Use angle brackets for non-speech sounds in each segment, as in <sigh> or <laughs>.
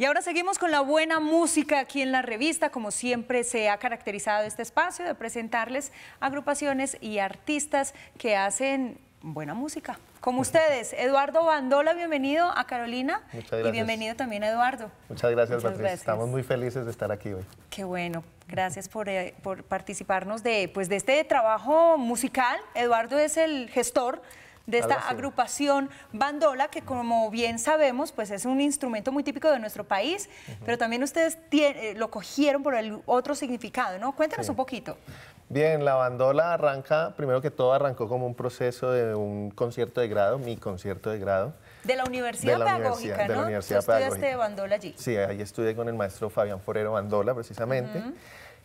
Y ahora seguimos con la buena música aquí en la revista. Como siempre se ha caracterizado este espacio de presentarles agrupaciones y artistas que hacen buena música. Como <laughs> ustedes, Eduardo Bandola, bienvenido a Carolina. Muchas gracias. Y bienvenido también a Eduardo. Muchas gracias, Patricia. Estamos muy felices de estar aquí hoy. Qué bueno. Gracias eh, por, participarnos de, pues, de este trabajo musical. Eduardo es el gestor de esta agrupación bandola, que como bien sabemos, pues es un instrumento muy típico de nuestro país, pero también ustedes eh, lo cogieron por el otro significado, ¿no? Cuéntanos un poquito. Bien, la bandola arranca, primero que todo, arrancó como un proceso de un concierto de grado, mi concierto de grado. De la Universidad Pedagógica, ¿no? De la Universidad ¿Tú estudiaste bandola allí? Sí, ahí estudié con el maestro Fabián Forero Bandola, precisamente.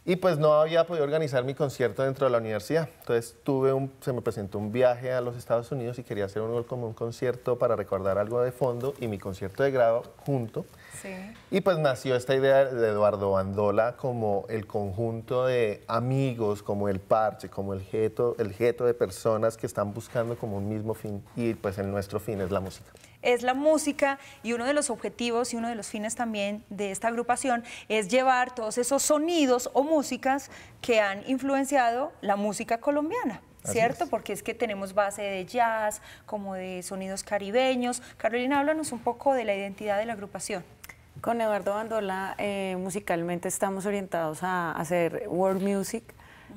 Y pues no había podido organizar mi concierto dentro de la universidad. Entonces tuve se me presentó un viaje a los Estados Unidos y quería hacer un, como un concierto para recordar algo de fondo y mi concierto de grado junto. Y pues nació esta idea de Eduardo Bandola como el conjunto de amigos, como el parche, como el geto, el de personas que están buscando como un mismo fin. Y pues en nuestro fin es la música es la música y uno de los objetivos y uno de los fines también de esta agrupación es llevar todos esos sonidos o músicas que han influenciado la música colombiana. ¿Cierto? Porque es que tenemos base de jazz, como de sonidos caribeños. Carolina, háblanos un poco de la identidad de la agrupación. Con Eduardo Bandola, eh, musicalmente estamos orientados a hacer world music,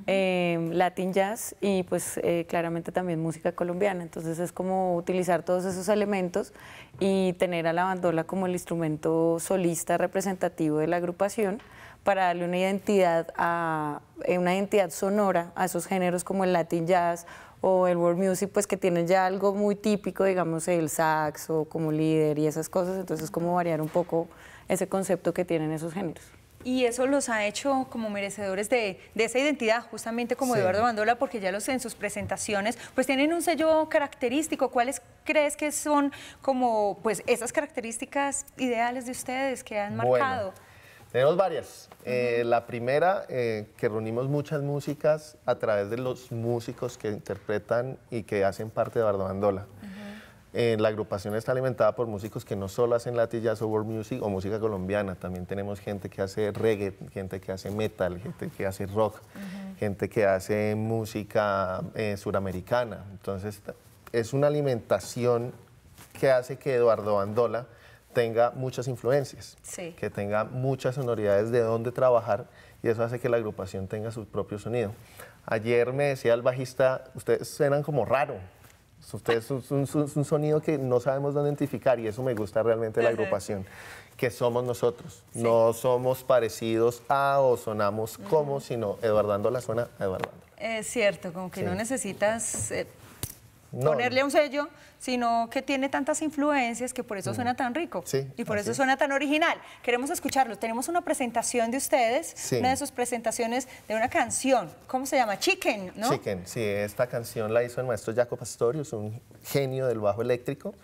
eh, Latin Jazz y pues eh, claramente también música colombiana. Entonces es como utilizar todos esos elementos y tener a la bandola como el instrumento solista representativo de la agrupación para darle una identidad, a, eh, una identidad sonora a esos géneros como el Latin Jazz o el world music, pues que tienen ya algo muy típico, digamos, el saxo como líder y esas cosas, entonces es como variar un poco ese concepto que tienen esos géneros y eso los ha hecho como merecedores de, esa identidad, justamente como de Eduardo Bandola, porque ya los en sus presentaciones pues tienen un sello característico. ¿Cuáles crees que son como pues esas características ideales de ustedes que han marcado? Tenemos varias. Eh, la primera, eh, que reunimos muchas músicas a través de los músicos que interpretan y que hacen parte de Eduardo Bandola la agrupación está alimentada por músicos que no solo hacen jazz o world music o música colombiana, también tenemos gente que hace reggae, gente que hace metal, gente que hace rock, gente que hace música eh, suramericana. Entonces, es una alimentación que hace que Eduardo Andola tenga muchas influencias, que tenga muchas sonoridades de dónde trabajar y eso hace que la agrupación tenga su propio sonido. Ayer me decía el bajista, ustedes suenan como raro. Pues ustedes es un, sonido que no sabemos dónde identificar y eso me gusta realmente la agrupación, que somos nosotros. No somos parecidos a o sonamos como, sino Eduardando la a Eduardando. Es cierto, como que no necesitas eh, ponerle un sello, sino que tiene tantas influencias que por eso mm. suena tan rico y por eso suena tan original. Queremos escucharlo. Tenemos una presentación de ustedes, una de sus presentaciones de una canción. ¿Cómo se llama? Chicken, ¿no? Chicken, sí. Esta canción la hizo el maestro Jaco es un genio del bajo eléctrico.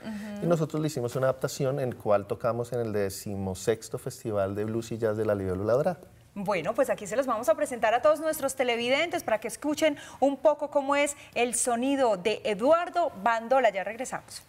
Y nosotros le hicimos una adaptación en la cual tocamos en el decimosexto Festival de Blues y Jazz de la Libélula Dorada. Bueno, pues aquí se los vamos a presentar a todos nuestros televidentes para que escuchen un poco cómo es el sonido de Eduardo Bandola. Ya regresamos.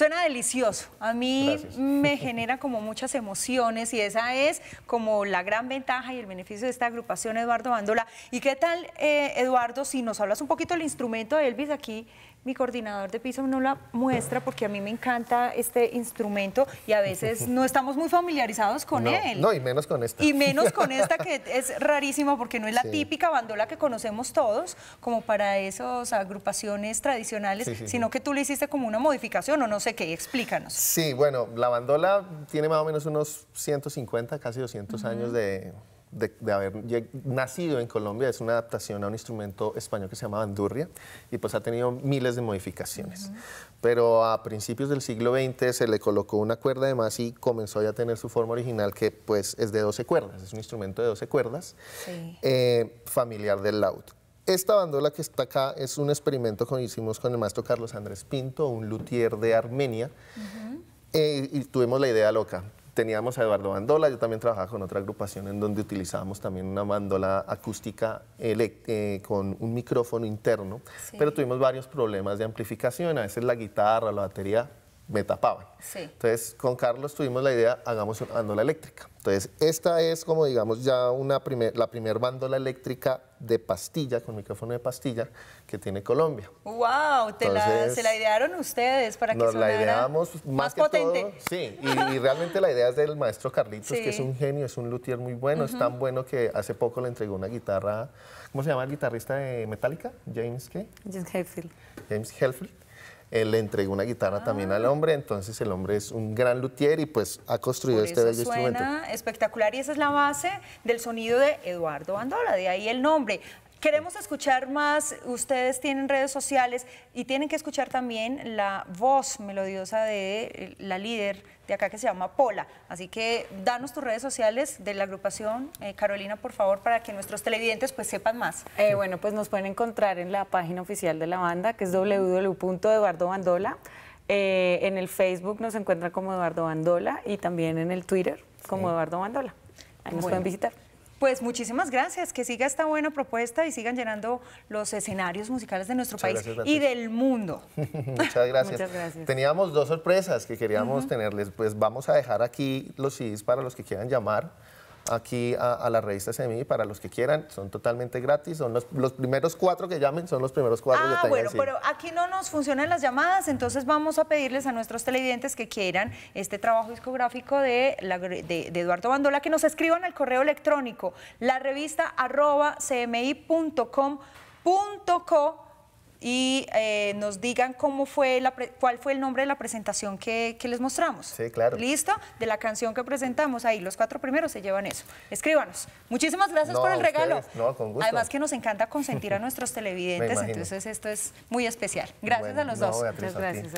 Suena delicioso. A mí me genera como muchas emociones y esa es como la gran ventaja y el beneficio de esta agrupación, Eduardo Vándola. ¿Y qué tal, eh, Eduardo, si nos hablas un poquito del instrumento de Elvis aquí mi coordinador de piso no la muestra porque a mí me encanta este instrumento y a veces <laughs> no estamos muy familiarizados con él. No, y menos con esta. Y menos con <laughs> esta que es rarísima porque no es la típica bandola que conocemos todos como para esas agrupaciones tradicionales, sino que tú le hiciste como una modificación o no sé qué, explícanos. Sí, bueno, la bandola tiene más o menos unos 150, casi 200 años de, de, haber nacido en Colombia es una adaptación a un instrumento español que se llama bandurria y pues ha tenido miles de modificaciones. Pero a principios del siglo XX se le colocó una cuerda de más y comenzó ya a tener su forma original que pues es de 12 cuerdas, es un instrumento de 12 cuerdas, eh, familiar del laúd. Esta bandola que está acá es un experimento que hicimos con el maestro Carlos Andrés Pinto, un luthier de Armenia, eh, y tuvimos la idea loca teníamos a Eduardo Bandola, yo también trabajaba con otra agrupación en donde utilizábamos también una mandola acústica eh, con un micrófono interno, pero tuvimos varios problemas de amplificación, a veces la guitarra, la batería me tapaban. Entonces, con Carlos tuvimos la idea, hagamos una mandola eléctrica. Entonces, esta es como digamos ya una la primera mandola eléctrica de pastilla, con micrófono de pastilla, que tiene Colombia. ¡Wow! la, se la idearon ustedes para que nos sonara la más, potente. sí, y, realmente la idea es del maestro Carlitos, que es un genio, es un luthier muy bueno, es tan bueno que hace poco le entregó una guitarra, ¿cómo se llama el guitarrista de Metallica? James K. James Hetfield. James Hetfield él le entregó una guitarra también al ah. hombre, entonces el hombre es un gran luthier y pues ha construido este bello instrumento. Espectacular y esa es la base del sonido de Eduardo Bandola, de ahí el nombre. Queremos escuchar más, ustedes tienen redes sociales y tienen que escuchar también la voz melodiosa de eh, la líder de acá que se llama Pola. Así que danos tus redes sociales de la agrupación, eh, Carolina, por favor, para que nuestros televidentes pues sepan más. Eh, bueno, pues nos pueden encontrar en la página oficial de la banda, que es www.eduardobandola. Eh, en el Facebook nos encuentran como Eduardo Bandola y también en el Twitter como Eduardo Bandola. Ahí nos pueden visitar. Pues muchísimas gracias, que siga esta buena propuesta y sigan llenando los escenarios musicales de nuestro país y del mundo. <laughs> Muchas, gracias. Teníamos dos sorpresas que queríamos tenerles, pues vamos a dejar aquí los CDs para los que quieran llamar aquí a, la revista CMI, para los que quieran, son totalmente gratis, son los, primeros cuatro que llamen, son los primeros cuatro ah, que Ah, Bueno, pero aquí no nos funcionan las llamadas, entonces vamos a pedirles a nuestros televidentes que quieran este trabajo discográfico de, de Eduardo Bandola que nos escriban al correo electrónico, la revista arroba cmi.com.co y eh, nos digan cómo fue la cuál fue el nombre de la presentación que, que, les mostramos. Sí, claro. ¿Listo? De la canción que presentamos, ahí los cuatro primeros se llevan eso. Escríbanos. Muchísimas gracias por el regalo. No, con gusto. Además que nos encanta consentir a <laughs> nuestros televidentes, entonces esto es muy especial. Gracias a los dos. Muchas gracias.